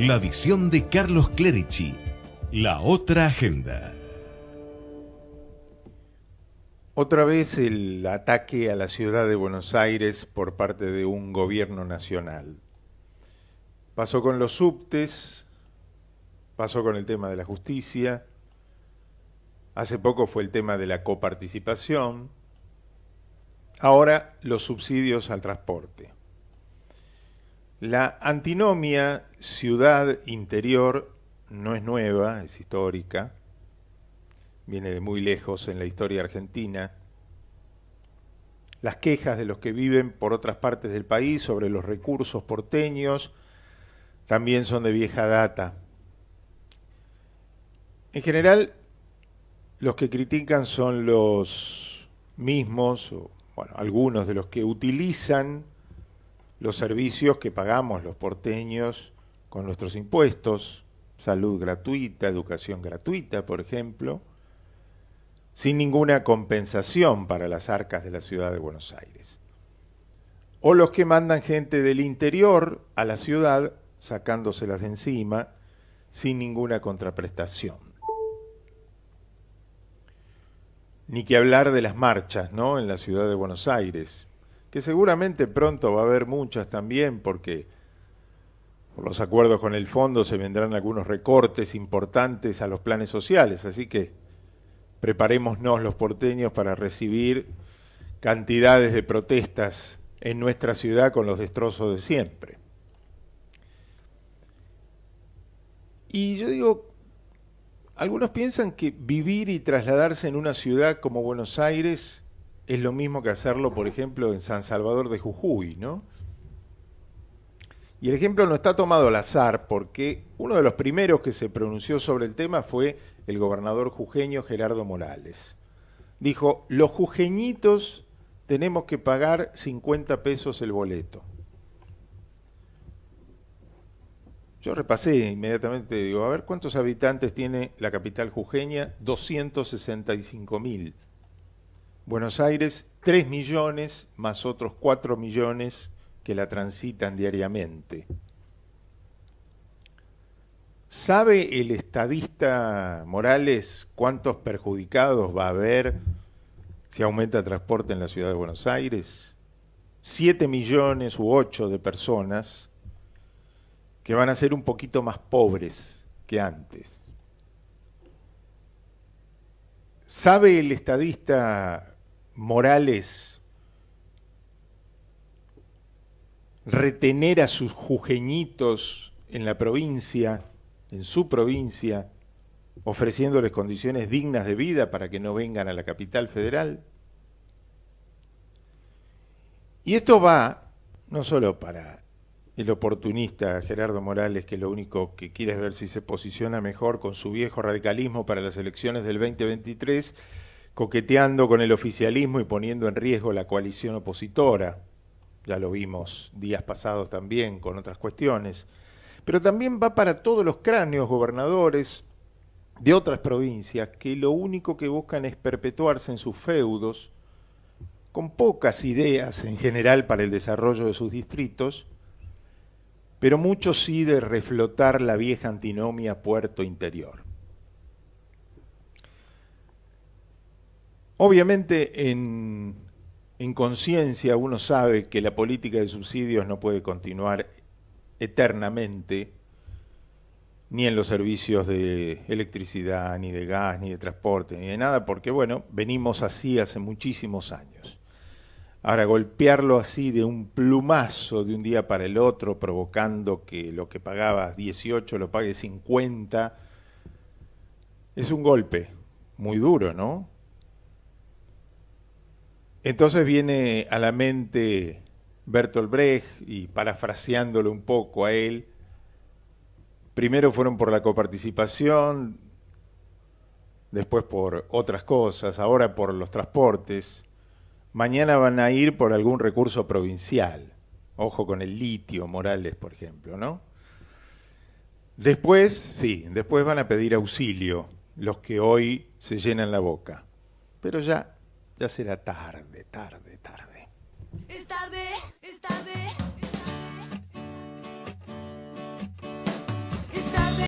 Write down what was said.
La visión de Carlos Clerici. La otra agenda. Otra vez el ataque a la ciudad de Buenos Aires por parte de un gobierno nacional. Pasó con los subtes, pasó con el tema de la justicia, hace poco fue el tema de la coparticipación, ahora los subsidios al transporte. La antinomia ciudad interior no es nueva, es histórica, viene de muy lejos en la historia argentina. Las quejas de los que viven por otras partes del país sobre los recursos porteños también son de vieja data. En general, los que critican son los mismos, o, bueno, algunos de los que utilizan los servicios que pagamos los porteños con nuestros impuestos, salud gratuita, educación gratuita, por ejemplo, sin ninguna compensación para las arcas de la ciudad de Buenos Aires. O los que mandan gente del interior a la ciudad sacándoselas de encima sin ninguna contraprestación. Ni que hablar de las marchas, ¿no? En la ciudad de Buenos Aires, que seguramente pronto va a haber muchas también, porque por los acuerdos con el fondo se vendrán algunos recortes importantes a los planes sociales, así que preparémonos los porteños para recibir cantidades de protestas en nuestra ciudad con los destrozos de siempre. Y yo digo, algunos piensan que vivir y trasladarse en una ciudad como Buenos Aires es lo mismo que hacerlo, por ejemplo, en San Salvador de Jujuy, ¿no? Y el ejemplo no está tomado al azar porque uno de los primeros que se pronunció sobre el tema fue el gobernador jujeño Gerardo Morales. Dijo, los jujeñitos tenemos que pagar 50 pesos el boleto. Yo repasé inmediatamente, digo, a ver cuántos habitantes tiene la capital jujeña, 265 mil. Buenos Aires 3 millones más otros 4 millones que la transitan diariamente. ¿Sabe el estadista Morales cuántos perjudicados va a haber si aumenta el transporte en la ciudad de Buenos Aires? 7 millones u 8 de personas que van a ser un poquito más pobres que antes. ¿Sabe el estadista Morales retener a sus jujeñitos en la provincia, en su provincia, ofreciéndoles condiciones dignas de vida para que no vengan a la capital federal. Y esto va no solo para el oportunista Gerardo Morales, que lo único que quiere es ver si se posiciona mejor con su viejo radicalismo para las elecciones del 2023, coqueteando con el oficialismo y poniendo en riesgo la coalición opositora. Ya lo vimos días pasados también con otras cuestiones. Pero también va para todos los cráneos gobernadores de otras provincias que lo único que buscan es perpetuarse en sus feudos, con pocas ideas en general para el desarrollo de sus distritos, pero mucho sí de reflotar la vieja antinomia puerto interior. Obviamente en, conciencia uno sabe que la política de subsidios no puede continuar eternamente ni en los servicios de electricidad, ni de gas, ni de transporte, ni de nada, porque bueno, venimos así hace muchísimos años. Ahora, golpearlo así de un plumazo de un día para el otro, provocando que lo que pagabas 18 lo pague 50, es un golpe muy duro, ¿no? Entonces viene a la mente Bertolt Brecht y parafraseándolo un poco a él, primero fueron por la coparticipación, después por otras cosas, ahora por los transportes, mañana van a ir por algún recurso provincial, ojo con el litio, Morales, por ejemplo, ¿no? Después, sí, después van a pedir auxilio los que hoy se llenan la boca, pero ya ya será tarde, tarde, tarde. Es tarde, es tarde.